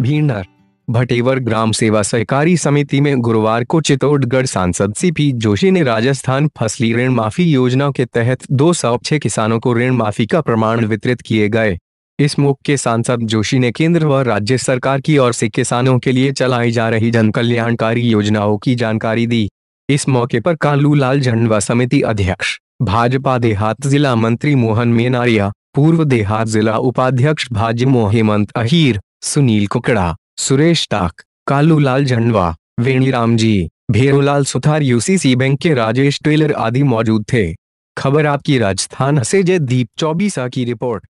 भीड़नर भटेवर ग्राम सेवा सहकारी समिति में गुरुवार को चित्तौड़गढ़ सांसद सीपी जोशी ने राजस्थान फसली ऋण माफी योजना के तहत दो किसानों को ऋण माफी का प्रमाण वितरित किए गए इस मौके सांसद जोशी ने केंद्र व राज्य सरकार की ओर से किसानों के लिए चलाई जा रही जन कल्याणकारी योजनाओं की जानकारी दी इस मौके पर कालू लाल झंडवा समिति अध्यक्ष भाजपा देहात जिला मंत्री मोहन मेनारिया पूर्व देहात जिला उपाध्यक्ष भाज्य मोहिमंत अहीर सुनील कुकड़ा सुरेश ताक कालूलाल झंडवा वेणीराम जी भेरूलाल सुथार यूसीसी बैंक के राजेश ट्वेलर आदि मौजूद थे खबर आपकी राजस्थान से जयदीप चौबीसा की रिपोर्ट